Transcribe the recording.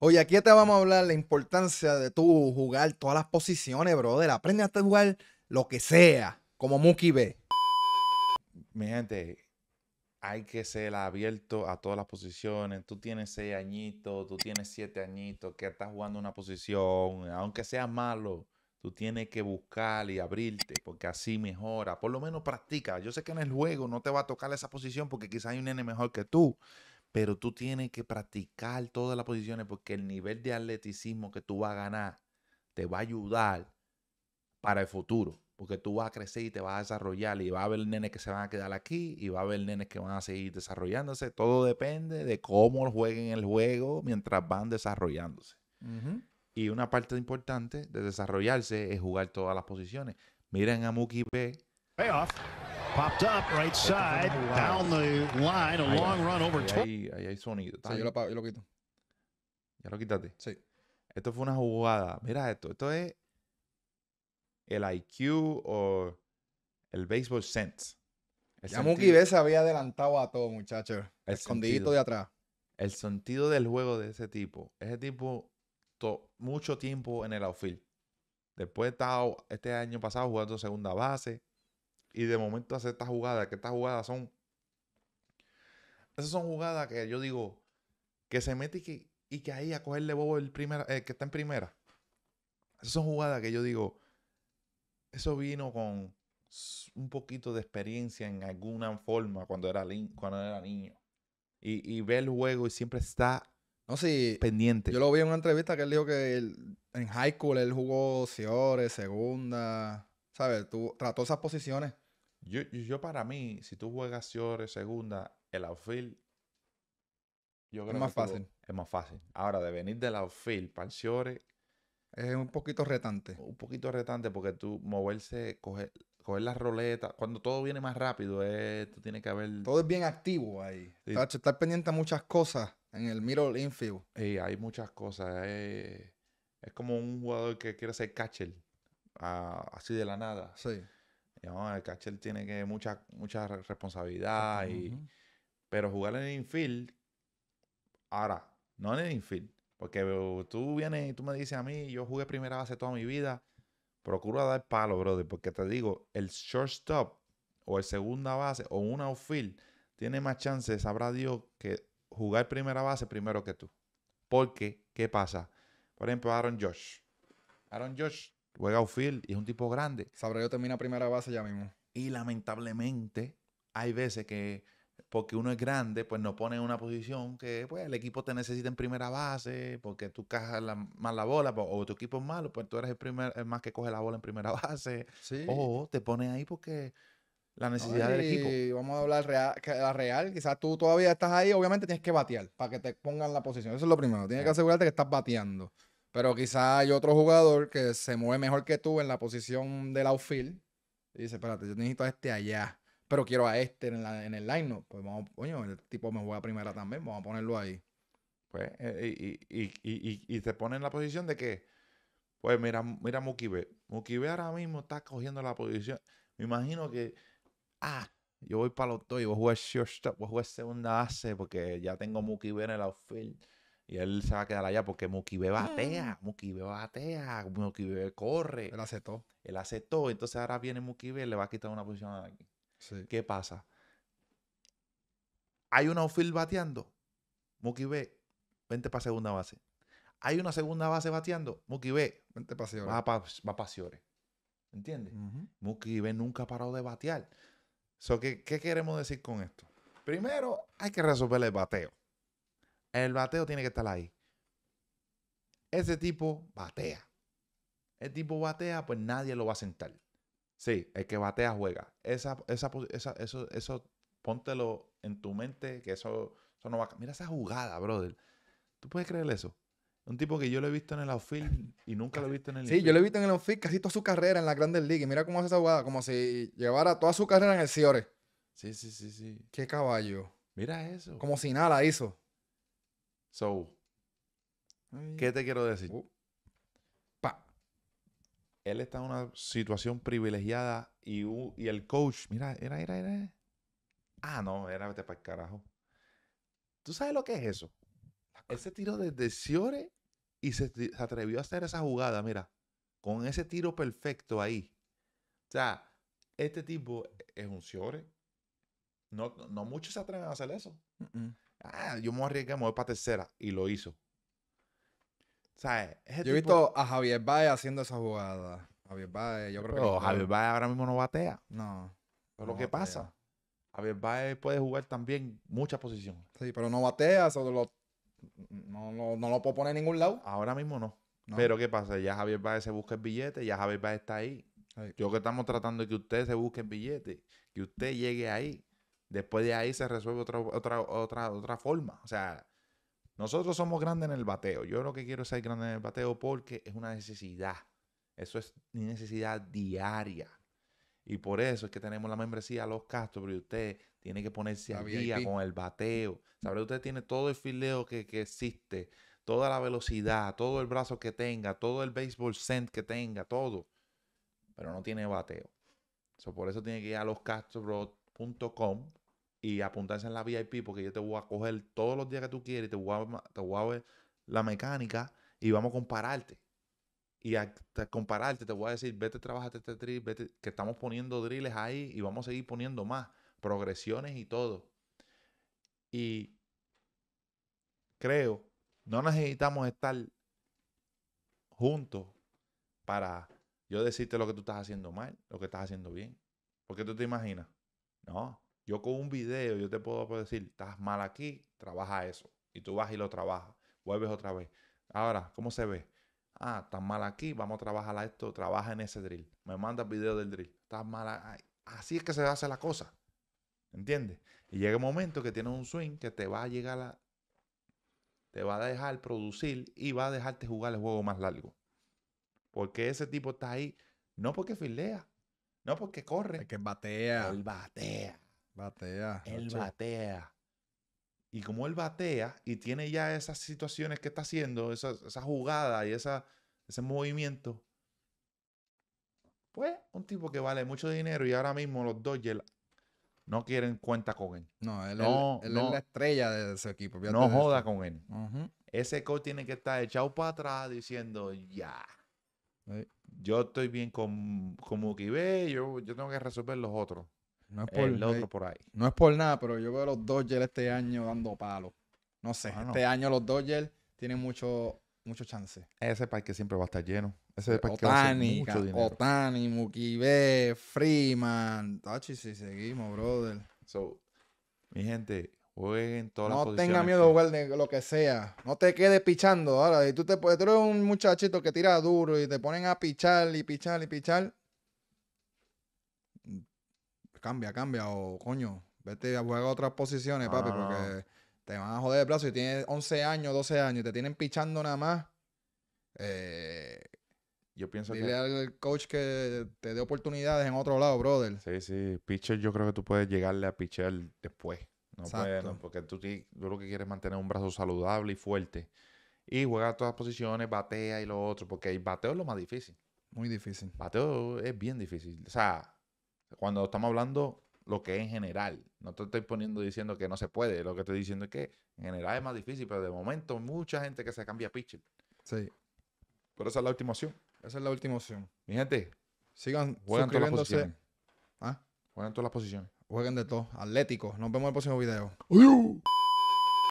Oye, aquí te vamos a hablar la importancia de tú jugar todas las posiciones, brother. Aprende a jugar lo que sea, como Muki ve. Mi gente, hay que ser abierto a todas las posiciones. Tú tienes seis añitos, tú tienes siete añitos, que estás jugando una posición, aunque sea malo. Tú tienes que buscar y abrirte, porque así mejora. Por lo menos practica. Yo sé que en el juego no te va a tocar esa posición porque quizás hay un nene mejor que tú pero tú tienes que practicar todas las posiciones porque el nivel de atleticismo que tú vas a ganar te va a ayudar para el futuro, porque tú vas a crecer y te vas a desarrollar y va a haber nenes que se van a quedar aquí y va a haber nenes que van a seguir desarrollándose. Todo depende de cómo jueguen el juego mientras van desarrollándose. Y una parte importante de desarrollarse es jugar todas las posiciones. Miren a Mookie B. Payoff. Popped up right side, down the line, a long run over. Ahí, ahí hay sonido. yo lo, yo lo quito. ¿Ya lo quitaste? Sí. Esto fue una jugada. Mira esto. Esto es el IQ o el baseball sense. La ya B se había adelantado a todo, muchachos. Escondidito de atrás. El sentido del juego de ese tipo. Ese tipo, mucho tiempo en el outfield. Después estaba este año pasado jugando segunda base. Y de momento hace estas jugadas, que estas jugadas son. Esas son jugadas que yo digo, que se mete y que, y ahí a cogerle bobo el, primera, eh, que está en primera. Esas son jugadas que yo digo, eso vino con un poquito de experiencia en alguna forma cuando era, cuando era niño. Y, ve el juego y siempre está no, sé Pendiente. Yo lo vi en una entrevista que él dijo que en high school él jugó Ciores, segunda. ¿Sabes? Tú trató esas posiciones. Yo, yo, para mí, si tú juegas Ciore segunda, el outfield. Yo creo es más fácil. es más fácil. Ahora, de venir del outfield para el Es un poquito retante. Un poquito retante porque tú moverse, coger, coger las roletas. Cuando todo viene más rápido, eh, tú tienes que haber. Todo es bien activo ahí. Estar, pendiente a muchas cosas en el middle infield. Sí, hay muchas cosas. Es, eh, es como un jugador que quiere ser catcher así de la nada. Sí. el catcher tiene que mucha, responsabilidad. pero jugar en el infield, ahora, no en el infield. Porque tú vienes y tú me dices a mí, yo jugué primera base toda mi vida. Procura dar palo, brother. Porque te digo, el shortstop o el segunda base o un outfield tiene más chances, sabrá Dios, que jugar primera base primero que tú. Porque, ¿qué pasa? Por ejemplo, Aaron Josh. Aaron Josh Juega outfield y es un tipo grande. Sabrá termina primera base ya mismo. Y lamentablemente hay veces que porque uno es grande, pues no pone en una posición que pues el equipo te necesita en primera base, porque tú cajas mal la bola, pues, o tu equipo es malo, pues tú eres el, primer, más que coge la bola en primera base. Sí. O te pone ahí porque la necesidad del equipo. Vamos a hablar real, la real, quizás tú todavía estás ahí, obviamente tienes que batear para que te pongan la posición. Eso es lo primero, tienes que asegurarte que estás bateando. Pero quizá hay otro jugador que se mueve mejor que tú en la posición del outfield. Y dice, espérate, yo necesito a este allá. Pero quiero a este en, el line Pues vamos, coño, el tipo me juega primera también. Vamos a ponerlo ahí. Pues, eh, y y, y, y, y, te pone en la posición de que, pues mira, mira Mukibe. Mukibe ahora mismo está cogiendo la posición. Me imagino que, ah, yo voy para los dos y voy a jugar shortstop, voy a jugar segunda hace porque ya tengo Mukibe en el outfield y él se va a quedar allá porque Mukibe batea, Mukibe mm. batea, Mukibe corre. Él aceptó. Él aceptó, Entonces ahora viene Mukibe le va a quitar una posición a aquí. ¿Qué pasa? Hay un outfield bateando. Mukibe, vente para segunda base. Hay una segunda base bateando. Mukibe, vente para Ciore. Va para va ¿Entiendes? Mukibe nunca ha parado de batear. ¿Qué queremos decir con esto? Primero, hay que resolver el bateo. El bateo tiene que estar ahí. Ese tipo batea. El tipo batea, pues nadie lo va a sentar. Sí, el que batea juega. Esa, esa, eso, eso, póntelo en tu mente, que eso, no va a... Mira esa jugada, brother. ¿Tú puedes creer eso? Un tipo que yo lo he visto en el outfield y nunca lo he visto en el Sí, yo lo he visto en el outfield casi toda su carrera en la Grandes Ligas. Mira cómo hace esa jugada, como si llevara toda su carrera en el Ciore. Sí, sí, sí, sí. Qué caballo. Mira eso. Como si nada hizo. So, ¿qué te quiero decir? Oh. Pa. Él está en una situación privilegiada y, y el coach, mira, era, era, era. Ah, no, era vete para el carajo. ¿Tú sabes lo que es eso? Ese tiro de Ciore y se, atrevió a hacer esa jugada, mira, con ese tiro perfecto ahí. O sea, este tipo es un Ciore. No, no muchos se atreven a hacer eso ah, yo me voy a me voy para tercera. Y lo hizo. yo he visto a Javier Baez haciendo esa jugada. Javier Baez, Javier Baez ahora mismo no batea. No. Pero lo que pasa, Javier Baez puede jugar también muchas posiciones. Sí, pero no batea, lo... No, lo puedo poner en ningún lado. Ahora mismo no. Pero ¿qué pasa? Ya Javier Baez se busca el billete, ya Javier Baez está ahí. Yo que estamos tratando de que usted se busque el billete, que usted llegue ahí después de ahí se resuelve otra, otra, otra, otra forma. O sea, nosotros somos grandes en el bateo. Yo lo que quiero es ser grande en el bateo porque es una necesidad. Eso es mi necesidad diaria. Y por eso es que tenemos la membresía a los Castro, pero usted tiene que ponerse al día con el bateo. Sabrá, usted tiene todo el fileo que, existe, toda la velocidad, todo el brazo que tenga, todo el baseball scent que tenga, todo. Pero no tiene bateo. So, por eso tiene que ir a loscastro.com y apuntarse en la VIP porque yo te voy a coger todos los días que tú quieres, te te voy a ver la mecánica y vamos a compararte. Y a compararte te voy a decir, vete, trabajate este, este drill, vete, que estamos poniendo drills ahí y vamos a seguir poniendo más, progresiones y todo. Y creo, no necesitamos estar juntos para yo decirte lo que tú estás haciendo mal, lo que estás haciendo bien. Porque tú te imaginas, no, yo con un video, yo te puedo decir, estás mal aquí, trabaja eso. Y tú vas y lo trabajas. Vuelves otra vez. Ahora, ¿cómo se ve? Ah, estás mal aquí, vamos a trabajar esto, trabaja en ese drill. Me mandas video del drill. Estás mal. así es que se hace la cosa. ¿Entiendes? Y llega un momento que tienes un swing que te va a llegar a. Te va a dejar producir y va a dejarte jugar el juego más largo. Porque ese tipo está ahí, no porque filea, no porque corre. que batea. El batea. Batea. Él batea. Y como él batea y tiene ya esas situaciones que está haciendo, esa jugada y esa, ese movimiento, pues un tipo que vale mucho dinero y ahora mismo los Dodgers no quieren cuenta con él. No, él, es la estrella de ese equipo. No joda con él. Ese coach tiene que estar echado para atrás diciendo, ya. Yo estoy bien con, con yo, yo tengo que resolver los otros. No es por, el otro por ahí. No es por nada, pero yo veo a los Dodgers este año dando palo No sé, este año los Dodgers tienen mucho, mucho chance. Ese parque siempre va a estar lleno. Ese eh, parque Otani, va a mucho Otani, Mukibe, Freeman. Tachi, si seguimos, brother. So, mi gente, jueguen todas las posiciones. No tenga miedo de jugar lo que sea. No te quedes pichando. Ahora, si tú, te, pues, tú eres un muchachito que tira duro y te ponen a pichar y pichar y pichar, cambia, cambia, o coño, vete a jugar a otras posiciones, papi, ah. porque te van a joder el brazo y tienes 11 años, 12 años y te tienen pichando nada más. Eh, yo pienso dile al coach que te dé oportunidades en otro lado, brother. Sí, sí. Pitcher, yo creo que tú puedes llegarle a pitcher después. No puedes, porque tú, lo que quieres es mantener un brazo saludable y fuerte. Y juega a todas posiciones, batea y lo otro, porque el bateo es lo más difícil. Muy difícil. Bateo es bien difícil. O sea, cuando estamos hablando lo que es en general, no te estoy poniendo diciendo que no se puede, lo que estoy diciendo es que en general es más difícil, pero de momento mucha gente que se cambia pitch Sí. Pero esa es la última opción. Esa es la última opción. Mi gente, sigan juegan todas las ¿Ah? todas las posiciones. Jueguen de todo. Atlético. Nos vemos en el próximo video.